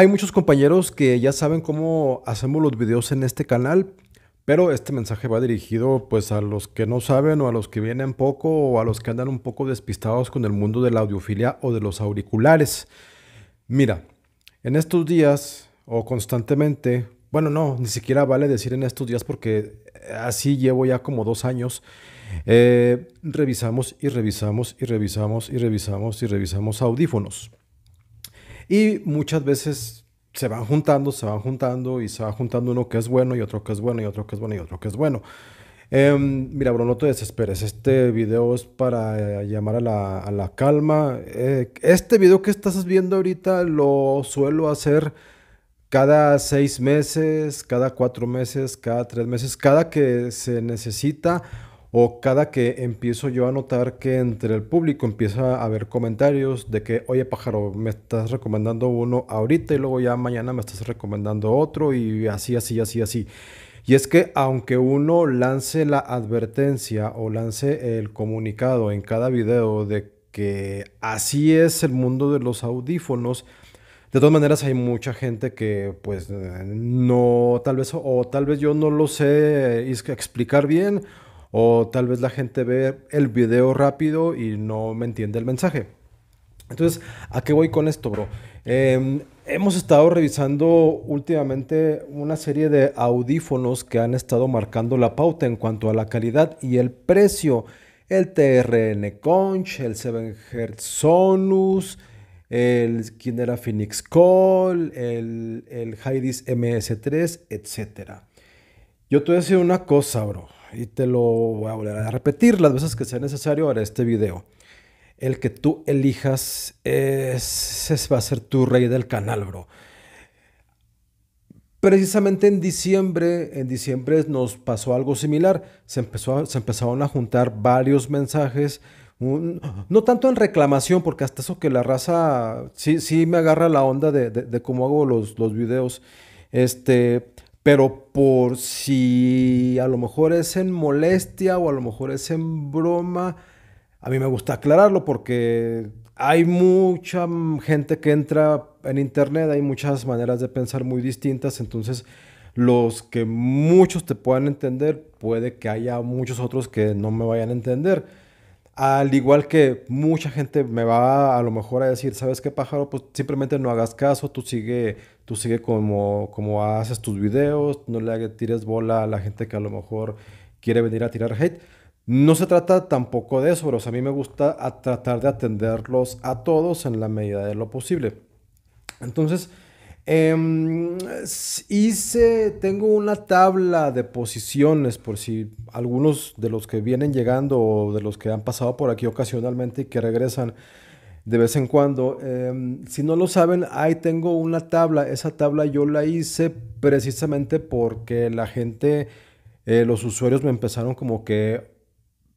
Hay muchos compañeros que ya saben cómo hacemos los videos en este canal, pero este mensaje va dirigido pues a los que no saben o a los que vienen poco o a los que andan un poco despistados con el mundo de la audiofilia o de los auriculares. Mira, en estos días o constantemente, bueno, no, ni siquiera vale decir en estos días porque eh, así llevo ya como dos años, eh, revisamos y revisamos y revisamos y revisamos y revisamos audífonos. Y muchas veces se van juntando, se van juntando y se va juntando uno que es bueno y otro que es bueno y otro que es bueno y otro que es bueno. Em, mira, bro, no te desesperes. Este video es para eh, llamar a la, calma. Eh, este video que estás viendo ahorita lo suelo hacer cada seis meses, cada cuatro meses, cada tres meses, cada que se necesita o cada que empiezo yo a notar que entre el público empieza a haber comentarios de que, oye pájaro, me estás recomendando uno ahorita y luego ya mañana me estás recomendando otro y así, así, así, así. Y es que aunque uno lance la advertencia o lance el comunicado en cada video de que así es el mundo de los audífonos, de todas maneras, hay mucha gente que, pues, eh, no, tal vez, o tal vez yo no lo sé explicar bien, o tal vez la gente ve el video rápido y no me entiende el mensaje. Entonces, ¿a qué voy con esto, bro? Em, hemos estado revisando últimamente una serie de audífonos que han estado marcando la pauta en cuanto a la calidad y el precio. El TRN Conch, el 7 Hz Sonus, el Kindera Phoenix Call, el, el MS3, etc. Yo te voy a decir una cosa, bro y te lo voy a volver a repetir las veces que sea necesario para este video. El que tú elijas es, va a ser tu rey del canal, bro. Precisamente en diciembre, en diciembre nos pasó algo similar. Se, empezó, se empezaron a juntar varios mensajes, no tanto en reclamación, porque hasta eso que la raza sí, sí me agarra la onda de, cómo hago los, los videos. Este, pero por si a lo mejor es en molestia o a lo mejor es en broma, a mí me gusta aclararlo porque hay mucha gente que entra en internet, hay muchas maneras de pensar muy distintas, entonces los que muchos te puedan entender, puede que haya muchos otros que no me vayan a entender. Al igual que mucha gente me va a lo mejor a decir, ¿sabes qué pájaro? Pues simplemente no hagas caso, tú sigue, tú sigue como, como haces tus videos, no le tires bola a la gente que a lo mejor quiere venir a tirar hate. No se trata tampoco de eso, pero a mí me gusta tratar de atenderlos a todos en la medida de lo posible. Entonces, Em, hice, tengo una tabla de posiciones por si algunos de los que vienen llegando o de los que han pasado por aquí ocasionalmente y que regresan de vez en cuando, em, si no lo saben, ahí tengo una tabla. Esa tabla yo la hice precisamente porque la gente, eh, los usuarios me empezaron como que,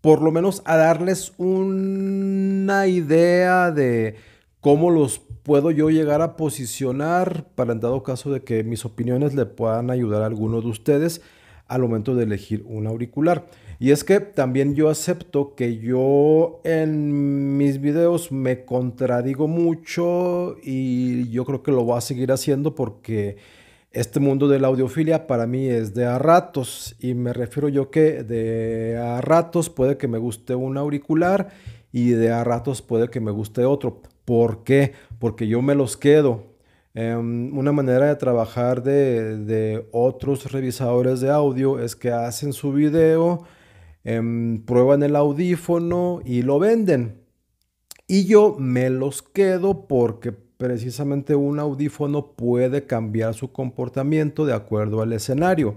por lo menos a darles una idea de ¿Cómo los puedo yo llegar a posicionar para en dado caso de que mis opiniones le puedan ayudar a alguno de ustedes al momento de elegir un auricular? Y es que también yo acepto que yo en mis videos me contradigo mucho y yo creo que lo voy a seguir haciendo porque este mundo de la audiofilia para mí es de a ratos y me refiero yo que de a ratos puede que me guste un auricular y de a ratos puede que me guste otro. ¿Por qué? Porque yo me los quedo. Em, una manera de trabajar de, otros revisadores de audio es que hacen su video, em, prueban el audífono y lo venden. Y yo me los quedo porque precisamente un audífono puede cambiar su comportamiento de acuerdo al escenario.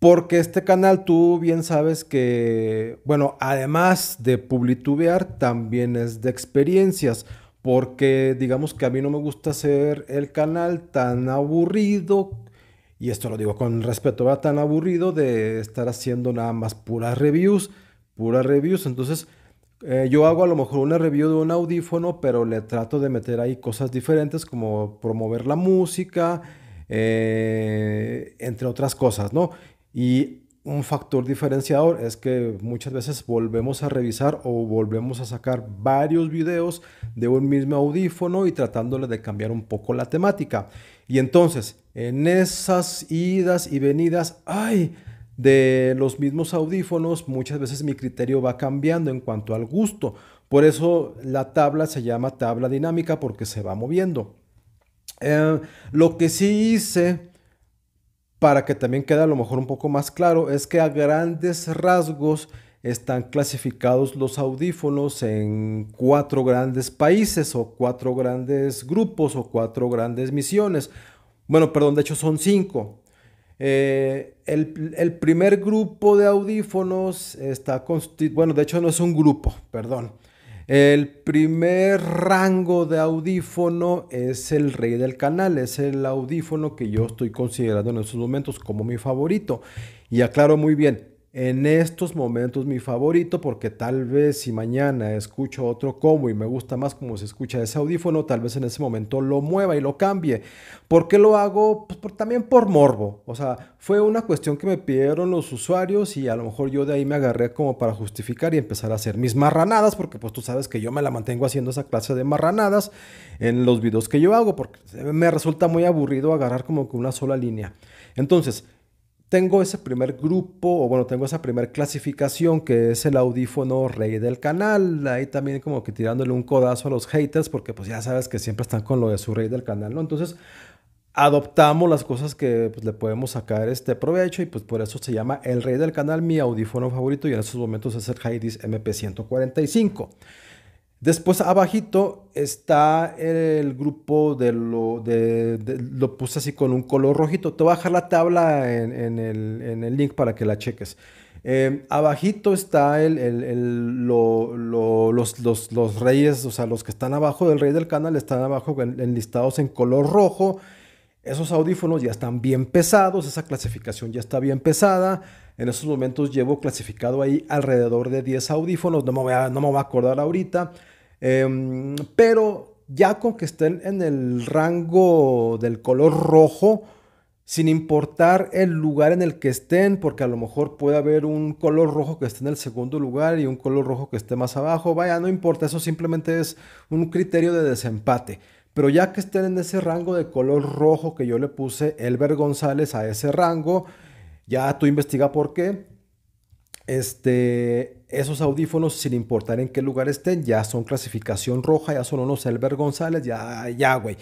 Porque este canal, tú bien sabes que, bueno, además de publitubear, también es de experiencias. Porque digamos que a mí no me gusta hacer el canal tan aburrido, y esto lo digo con respeto, va tan aburrido de estar haciendo nada más puras reviews, puras reviews. Entonces, eh, yo hago a lo mejor una review de un audífono, pero le trato de meter ahí cosas diferentes como promover la música, eh, entre otras cosas, ¿no? Y un factor diferenciador es que muchas veces volvemos a revisar o volvemos a sacar varios videos de un mismo audífono y tratándole de cambiar un poco la temática. Y entonces, en esas idas y venidas, de los mismos audífonos, muchas veces mi criterio va cambiando en cuanto al gusto. Por eso la tabla se llama tabla dinámica porque se va moviendo. Eh, lo que sí hice para que también quede a lo mejor un poco más claro, es que a grandes rasgos están clasificados los audífonos en cuatro grandes países o cuatro grandes grupos o cuatro grandes misiones. Bueno, perdón, de hecho son cinco. Eh, el, el, primer grupo de audífonos está constituido, bueno, de hecho no es un grupo, perdón. El primer rango de audífono es el rey del canal, es el audífono que yo estoy considerando en estos momentos como mi favorito. Y aclaro muy bien, en estos momentos mi favorito porque tal vez si mañana escucho otro combo y me gusta más como se escucha ese audífono, tal vez en ese momento lo mueva y lo cambie. ¿Por qué lo hago? Pues también por morbo. O sea, fue una cuestión que me pidieron los usuarios y a lo mejor yo de ahí me agarré como para justificar y empezar a hacer mis marranadas porque pues tú sabes que yo me la mantengo haciendo esa clase de marranadas en los videos que yo hago porque me resulta muy aburrido agarrar como que una sola línea. Entonces, tengo ese primer grupo, o bueno, tengo esa primera clasificación que es el audífono rey del canal. Ahí también como que tirándole un codazo a los haters, porque pues ya sabes que siempre están con lo de su rey del canal, ¿no? Entonces adoptamos las cosas que pues, le podemos sacar este provecho y pues por eso se llama el rey del canal, mi audífono favorito y en estos momentos es el Hydis MP145. Después abajito está el grupo de lo, de, lo puse así con un color rojito. Te voy a dejar la tabla en, el, link para que la cheques. Eh, abajito está el, los, los, reyes, o sea, los que están abajo del rey del canal están abajo enlistados en color rojo. Esos audífonos ya están bien pesados, esa clasificación ya está bien pesada. En estos momentos llevo clasificado ahí alrededor de 10 audífonos, no me voy a, no me a acordar ahorita, em, pero ya con que estén en el rango del color rojo, sin importar el lugar en el que estén, porque a lo mejor puede haber un color rojo que esté en el segundo lugar y un color rojo que esté más abajo, vaya, no importa, eso simplemente es un criterio de desempate. Pero ya que estén en ese rango de color rojo que yo le puse Elber González a ese rango, ya tú investiga por qué. Este, esos audífonos, sin importar en qué lugar estén, ya son clasificación roja, ya son unos Elber González, ya, ya, güey.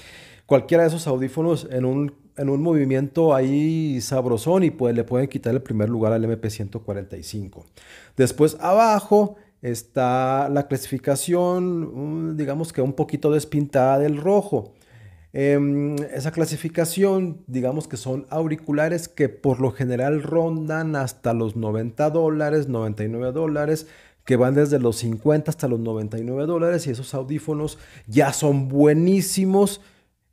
Cualquiera de esos audífonos en un, en un movimiento ahí sabrosón y pues le pueden quitar el primer lugar al MP145. Después abajo está la clasificación, mm, digamos que un poquito despintada del rojo. Em, esa clasificación, digamos que son auriculares que por lo general rondan hasta los 90 dólares, 99 dólares, que van desde los 50 hasta los 99 dólares y esos audífonos ya son buenísimos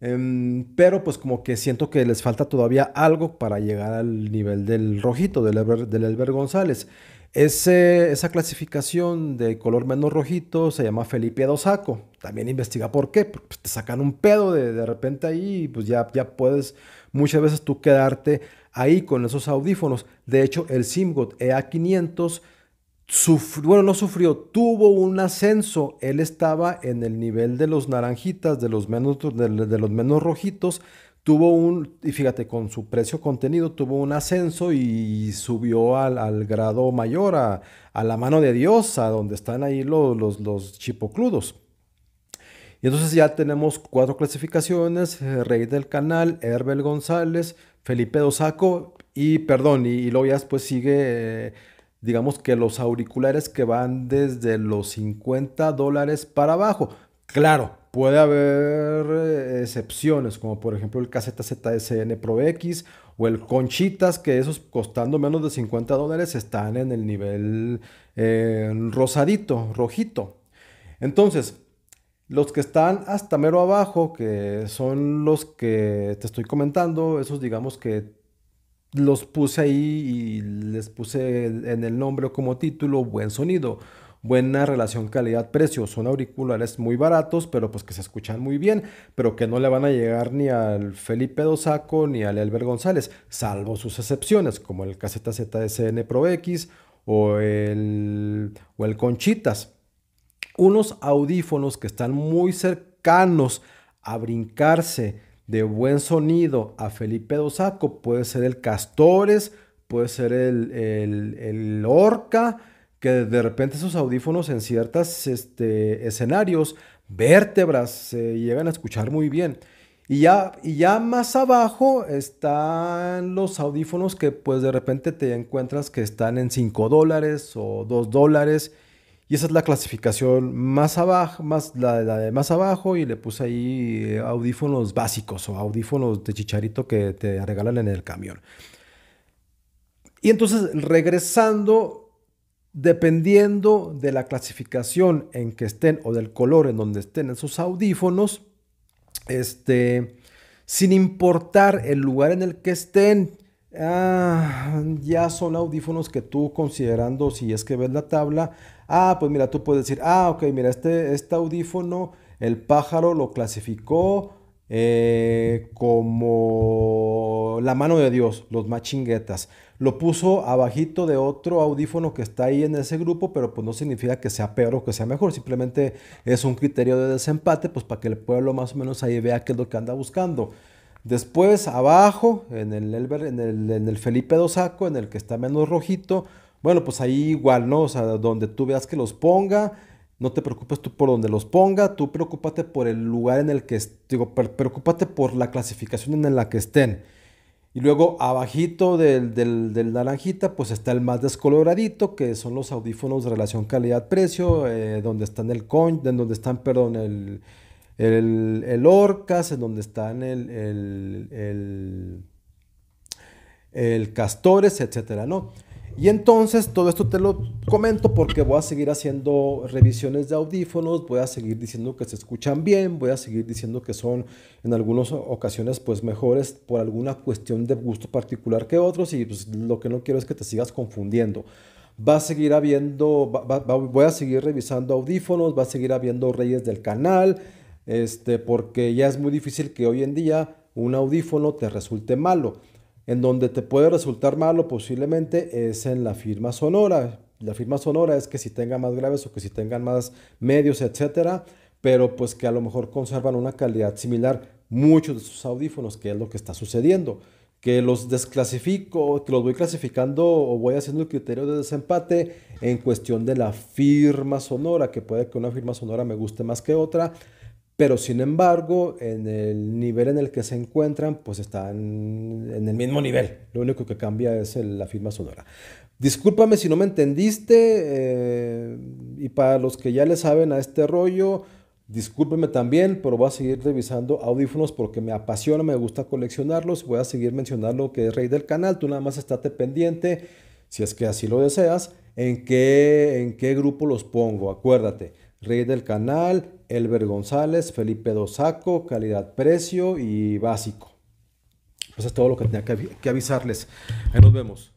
Em, pero pues como que siento que les falta todavía algo para llegar al nivel del rojito, del Elber, González. esa clasificación de color menos rojito se llama Felipe Dosaco. También investiga por qué. Pues, te sacan un pedo de, repente ahí y pues ya, ya puedes muchas veces tú quedarte ahí con esos audífonos. De hecho, el Simgot EA500 bueno, no sufrió, tuvo un ascenso. Él estaba en el nivel de los naranjitas, de los menos, de, los menos rojitos. Tuvo un, y fíjate, con su precio contenido, tuvo un ascenso y subió al, grado mayor, a, la mano de Dios, a donde están ahí los, los, chipocludos. Y entonces ya tenemos cuatro clasificaciones, eh, Rey del Canal, Herbel González, Felipe Dosaco y, perdón, y, y luego sigue... Eh, digamos que los auriculares que van desde los 50 dólares para abajo. Claro, puede haber eh, excepciones, como por ejemplo el KZZSN Pro X o el Conchitas, que esos costando menos de 50 dólares están en el nivel eh, rosadito, rojito. Entonces, los que están hasta mero abajo, que son los que te estoy comentando, esos digamos que los puse ahí y les puse en el nombre o como título buen sonido, buena relación calidad-precio. Son auriculares muy baratos, pero pues que se escuchan muy bien, pero que no le van a llegar ni al Felipe Dosaco ni al Elber González, salvo sus excepciones, como el Caseta ZSN Pro X o el, o el Conchitas. Unos audífonos que están muy cercanos a brincarse de buen sonido a Felipe Dosaco puede ser el Castores puede ser el, orca, que de repente esos audífonos en ciertos este, escenarios, vértebras, se llegan a escuchar muy bien. Y ya, y más abajo están los audífonos que pues de repente te encuentras que están en 5 dólares o 2 dólares. Y esa es la clasificación más abajo, más, la, de más abajo y le puse ahí eh, audífonos básicos o audífonos de chicharito que te regalan en el camión. Y entonces regresando, dependiendo de la clasificación en que estén o del color en donde estén esos audífonos, este, sin importar el lugar en el que estén, ah, ya son audífonos que tú considerando, si es que ves la tabla, ah, pues mira, tú puedes decir, ah, ok, mira, este, este audífono, el pájaro lo clasificó. Eh, como la mano de Dios, los machinguetas lo puso abajito de otro audífono que está ahí en ese grupo, pero pues no significa que sea peor o que sea mejor, simplemente es un criterio de desempate, pues para que el pueblo más o menos ahí vea qué es lo que anda buscando. Después, abajo, en el, en el, en Felipe Dosaco, en el que está menos rojito, bueno, pues ahí igual, ¿no? O sea, donde tú veas que los ponga, no te preocupes tú por donde los ponga, tú preocúpate por el lugar en el que, digo, preocúpate por la clasificación en la que estén. Y luego abajito del, naranjita, pues está el más descoloradito, que son los audífonos de relación calidad-precio, eh, donde están el donde están, perdón, el, Orcas, en donde están el, el, el Castores, etcétera, ¿no? Y entonces todo esto te lo comento porque voy a seguir haciendo revisiones de audífonos, voy a seguir diciendo que se escuchan bien, voy a seguir diciendo que son en algunas ocasiones pues mejores por alguna cuestión de gusto particular que otros y pues, lo que no quiero es que te sigas confundiendo. Va a seguir habiendo, voy a seguir revisando audífonos, va a seguir habiendo reyes del canal, este, porque ya es muy difícil que hoy en día un audífono te resulte malo. En donde te puede resultar malo posiblemente es en la firma sonora. La firma sonora es que si tenga más graves o que si tengan más medios, etcétera, pero pues que a lo mejor conservan una calidad similar muchos de sus audífonos, que es lo que está sucediendo. Que los desclasifico, que los voy clasificando o voy haciendo el criterio de desempate en cuestión de la firma sonora, que puede que una firma sonora me guste más que otra, pero sin embargo, en el nivel en el que se encuentran, pues están en el mismo nivel. Lo único que cambia es la firma sonora. Discúlpame si no me entendiste, eh, y para los que ya le saben a este rollo, discúlpeme también, pero voy a seguir revisando audífonos porque me apasiona, me gusta coleccionarlos, voy a seguir mencionando lo que es rey del canal, tú nada más estate pendiente, si es que así lo deseas, en qué, en qué grupo los pongo, acuérdate. Rey del Canal, Elber González, Felipe Dosaco, calidad, precio y básico. Eso pues es todo lo que tenía que, avisarles. Ahí nos vemos.